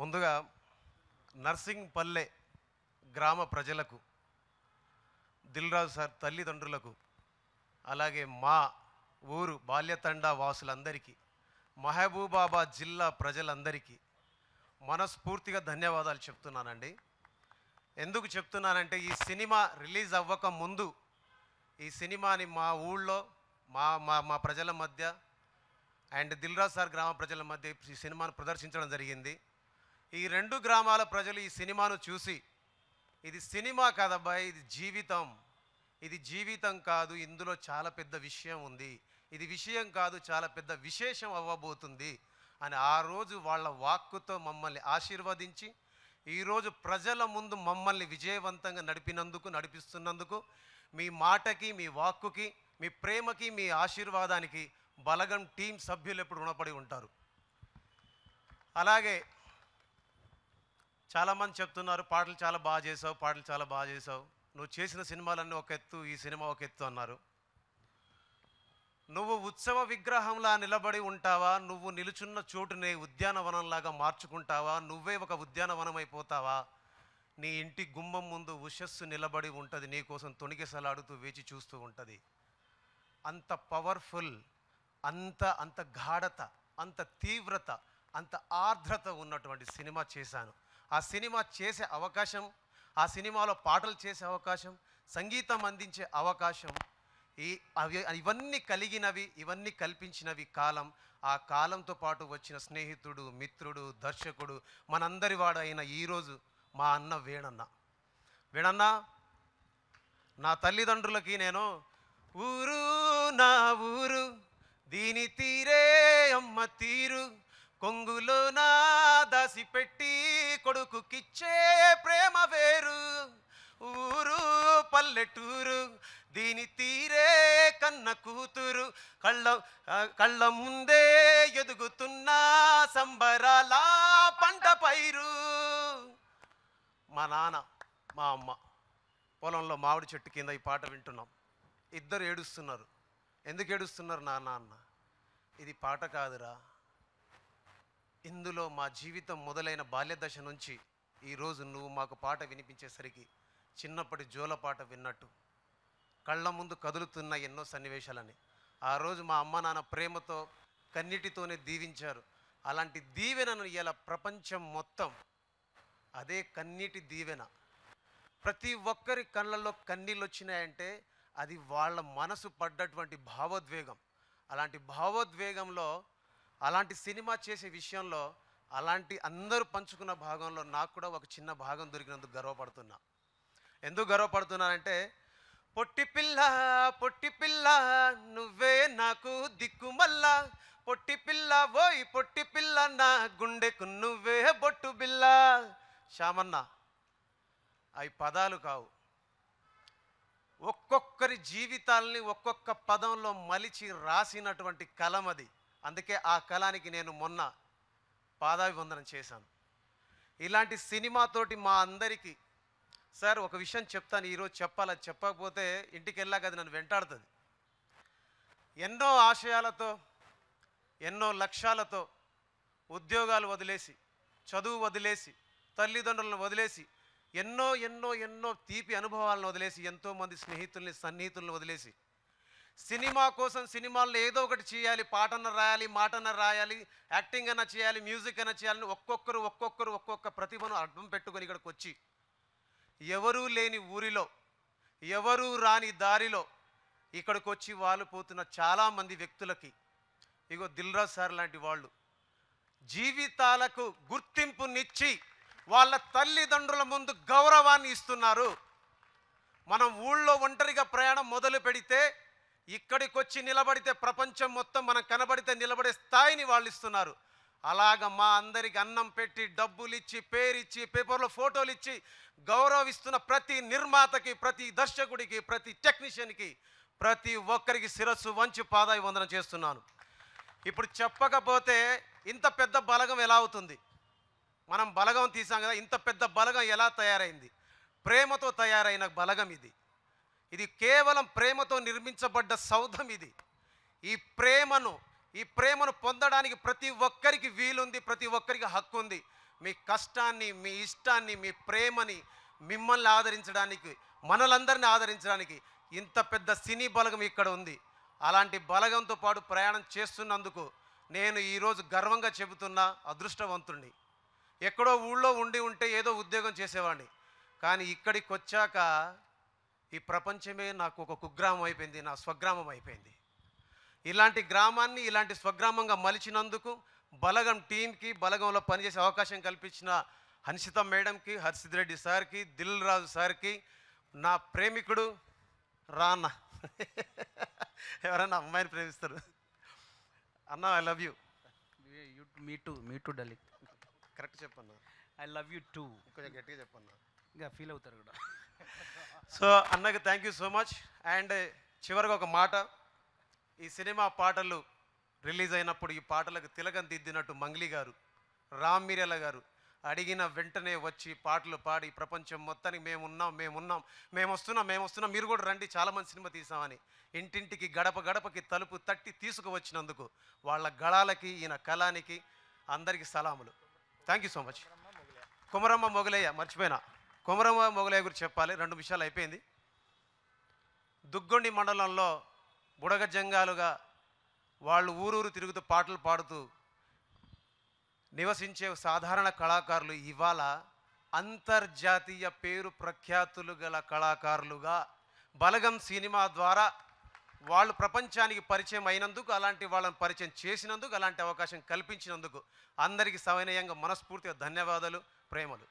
ముందుగా నర్సింగ్ పల్లె గ్రామ ప్రజలకు దిల్రాజు సార్ తల్లిదండ్రులకు అలాగే మా ఊరు బాల్యతండా వాసులందరికీ మహబూబాబాద్ జిల్లా ప్రజలందరికీ మనస్ఫూర్తిగా ధన్యవాదాలు చెప్తున్నానండి ఎందుకు చెప్తున్నానంటే ఈ సినిమా రిలీజ్ అవ్వక ముందు ఈ సినిమాని మా ఊళ్ళో మా మా మా ప్రజల మధ్య అండ్ దిల్రాజ్ సార్ గ్రామ ప్రజల మధ్య ఈ సినిమాను ప్రదర్శించడం జరిగింది ఈ రెండు గ్రామాల ప్రజలు ఈ సినిమాను చూసి ఇది సినిమా కాదబ్బాయి ఇది జీవితం ఇది జీవితం కాదు ఇందులో చాలా పెద్ద విషయం ఉంది ఇది విషయం కాదు చాలా పెద్ద విశేషం అవ్వబోతుంది అని ఆ రోజు వాళ్ళ వాక్కుతో మమ్మల్ని ఆశీర్వదించి ఈరోజు ప్రజల ముందు మమ్మల్ని విజయవంతంగా నడిపినందుకు నడిపిస్తున్నందుకు మీ మాటకి మీ వాక్కుకి మీ ప్రేమకి మీ ఆశీర్వాదానికి బలగం టీం సభ్యులు ఎప్పుడు రుణపడి ఉంటారు అలాగే చాలామంది చెప్తున్నారు పాటలు చాలా బాగా చేసావు పాటలు చాలా బాగా చేసావు నువ్వు చేసిన సినిమాలన్నీ ఒక ఎత్తు ఈ సినిమా ఒక ఎత్తు అన్నారు నువ్వు ఉత్సవ విగ్రహంలా నిలబడి ఉంటావా నువ్వు నిలుచున్న చోటునే ఉద్యానవనంలాగా మార్చుకుంటావా నువ్వే ఒక ఉద్యానవనం అయిపోతావా నీ ఇంటి గుమ్మం ముందు ఉషస్సు నిలబడి ఉంటుంది నీకోసం తొణికిసలాడుతూ వేచి చూస్తూ ఉంటుంది అంత పవర్ఫుల్ అంత అంత గాఢత అంత తీవ్రత అంత ఆర్ద్రత ఉన్నటువంటి సినిమా చేశాను ఆ సినిమా చేసే అవకాశం ఆ సినిమాలో పాటలు చేసే అవకాశం సంగీతం అందించే అవకాశం ఈ అవి ఇవన్నీ కలిగినవి ఇవన్నీ కల్పించినవి కాలం ఆ కాలంతో పాటు వచ్చిన స్నేహితుడు మిత్రుడు దర్శకుడు మనందరి అయిన ఈరోజు మా అన్న వేణన్న వేణన్న నా తల్లిదండ్రులకి నేను ఊరు నా ఊరు దీని తీరే అమ్మ తీరు కొంగులో నా రాసి పెట్టి కొడుకుకిచ్చే ప్రేమ వేరు ఊరు పల్లెటూరు దీని తీరే కన్న కూతురు కళ్ళ కళ్ళ ముందే ఎదుగుతున్న సంబరాల పంట పైరు మా నాన్న మా అమ్మ పొలంలో మామిడి చెట్టు కింద ఈ పాట వింటున్నాం ఇద్దరు ఏడుస్తున్నారు ఎందుకు ఏడుస్తున్నారు నాన్న అన్న ఇది పాట కాదురా ఇందులో మా జీవితం మొదలైన బాల్యదశ నుంచి ఈరోజు నువ్వు మాకు పాట వినిపించేసరికి చిన్నప్పటి జోల పాట విన్నట్టు కళ్ళ ముందు కదులుతున్న ఎన్నో సన్నివేశాలని ఆ రోజు మా అమ్మ నాన్న ప్రేమతో కన్నిటితోనే దీవించారు అలాంటి దీవెనను ఇలా ప్రపంచం మొత్తం అదే కన్నీటి దీవెన ప్రతి ఒక్కరి కళ్ళల్లో కన్నీళ్ళు వచ్చినాయంటే అది వాళ్ళ మనసు పడ్డటువంటి భావోద్వేగం అలాంటి భావోద్వేగంలో అలాంటి సినిమా చేసే విషయంలో అలాంటి అందరూ పంచుకున్న భాగంలో నాకు కూడా ఒక చిన్న భాగం దొరికినందుకు గర్వపడుతున్నా ఎందుకు గర్వపడుతున్నానంటే పొట్టి పిల్ల పొట్టి పిల్ల నువ్వే నాకు దిక్కుమల్లా పొట్టి పిల్ల ఓయ్ పొట్టి పిల్ల నా గుండెకు నువ్వే బొట్టు బిల్ల శ్యామన్న అవి పదాలు కావు ఒక్కొక్కరి జీవితాల్ని ఒక్కొక్క పదంలో మలిచి రాసినటువంటి కలం అది అందుకే ఆ కళానికి నేను మొన్న పాదాభివందనం చేశాను ఇలాంటి సినిమాతోటి మా అందరికీ సార్ ఒక విషయం చెప్తాను ఈరోజు చెప్పాలని చెప్పకపోతే ఇంటికి వెళ్ళాక అది నన్ను వెంటాడుతుంది ఎన్నో ఆశయాలతో ఎన్నో లక్ష్యాలతో ఉద్యోగాలు వదిలేసి చదువు వదిలేసి తల్లిదండ్రులను వదిలేసి ఎన్నో ఎన్నో ఎన్నో తీపి అనుభవాలను వదిలేసి ఎంతోమంది స్నేహితుల్ని సన్నిహితులను వదిలేసి సినిమా కోసం సినిమాల్లో ఏదో ఒకటి చేయాలి పాటన రాయాలి మాటన రాయాలి యాక్టింగ్ అన్న చేయాలి మ్యూజిక్ అన్న చేయాలని ఒక్కొక్కరు ఒక్కొక్కరు ఒక్కొక్క ప్రతిభను అర్థం పెట్టుకొని ఇక్కడికి వచ్చి ఎవరూ లేని ఊరిలో ఎవరూ రాని దారిలో ఇక్కడికి వచ్చి వాళ్ళు పోతున్న చాలామంది వ్యక్తులకి ఇగో దిల్రాజ్ సార్ లాంటి వాళ్ళు జీవితాలకు గుర్తింపునిచ్చి వాళ్ళ తల్లిదండ్రుల ముందు గౌరవాన్ని ఇస్తున్నారు మనం ఊళ్ళో ఒంటరిగా ప్రయాణం మొదలు పెడితే ఇక్కడికి వచ్చి నిలబడితే ప్రపంచం మొత్తం మనం కనబడితే నిలబడే స్థాయిని వాళ్ళు ఇస్తున్నారు అలాగ మా అందరికి అన్నం పెట్టి డబ్బులు ఇచ్చి పేరిచ్చి పేపర్లో ఫోటోలు ఇచ్చి గౌరవిస్తున్న ప్రతి నిర్మాతకి ప్రతి దర్శకుడికి ప్రతి టెక్నీషియన్కి ప్రతి ఒక్కరికి శిరస్సు వంచి పాదాయి వందన చేస్తున్నాను ఇప్పుడు చెప్పకపోతే ఇంత పెద్ద బలగం ఎలా అవుతుంది మనం బలగం తీసాం కదా ఇంత పెద్ద బలగం ఎలా తయారైంది ప్రేమతో తయారైన బలగం ఇది ఇది కేవలం ప్రేమతో నిర్మించబడ్డ సౌధం ఇది ఈ ప్రేమను ఈ ప్రేమను పొందడానికి ప్రతి ఒక్కరికి వీలుంది ప్రతి ఒక్కరికి హక్కు ఉంది మీ కష్టాన్ని మీ ఇష్టాన్ని మీ ప్రేమని మిమ్మల్ని ఆదరించడానికి మనలందరిని ఆదరించడానికి ఇంత పెద్ద సినీ బలగం ఇక్కడ ఉంది అలాంటి బలగంతో పాటు ప్రయాణం చేస్తున్నందుకు నేను ఈరోజు గర్వంగా చెబుతున్న అదృష్టవంతుణ్ణి ఎక్కడో ఊళ్ళో ఉండి ఉంటే ఏదో ఉద్యోగం చేసేవాడిని కానీ ఇక్కడికి వచ్చాక ఈ ప్రపంచమే నాకు ఒక కుగ్రామం అయిపోయింది నా స్వగ్రామం అయిపోయింది ఇలాంటి గ్రామాన్ని ఇలాంటి స్వగ్రామంగా మలిచినందుకు బలగం టీంకి బలగంలో పనిచేసే అవకాశం కల్పించిన హన్షిత మేడంకి హర్షిత్ రెడ్డి సార్కి దిల్ రాజు సార్కి నా ప్రేమికుడు రాన్న ఎవరైనా అమ్మాయిని ప్రేమిస్తారు అన్న I love you me too me too డలి కరెక్ట్ చెప్పన్నా ఐ లవ్ యూ టూ కొంచెం గట్టిగా చెప్పన్నా ఇంకా ఫీల్ అవుతారు కూడా సో అన్నకి thank you so much and చివరిగా ఒక మాట ఈ సినిమా పాటలు రిలీజ్ అయినప్పుడు ఈ పాటలకు తిలకం దిద్దినట్టు మంగ్లీ గారు రామ్ మీరెల గారు అడిగిన వెంటనే వచ్చి పాటలు పాడి ప్రపంచం మొత్తానికి మేమున్నాం మేమున్నాం మేము వస్తున్నాం మేము వస్తున్నాం మీరు కూడా రండి చాలామంది సినిమా తీసామని ఇంటింటికి గడప గడపకి తలుపు తట్టి తీసుకువచ్చినందుకు వాళ్ళ గళాలకి ఈయన కళానికి అందరికీ సలాములు thank you so much Kumaramma Mogulaiah మర్చిపోయినా కొమరమ్మ మొగలయ్య గురించి చెప్పాలి రెండు విషయాలు అయిపోయింది దుగ్గొండి మండలంలో బుడగజంగాలుగా వాళ్ళు ఊరూరు తిరుగుతూ పాటలు పాడుతూ నివసించే సాధారణ కళాకారులు ఇవాళ అంతర్జాతీయ పేరు ప్రఖ్యాతులు గల కళాకారులుగా బలగం సినిమా ద్వారా వాళ్ళు ప్రపంచానికి పరిచయం అయినందుకు అలాంటి వాళ్ళని పరిచయం చేసినందుకు అలాంటి అవకాశం కల్పించినందుకు అందరికీ సవినయంగా మనస్ఫూర్తిగా ధన్యవాదాలు ప్రేమలు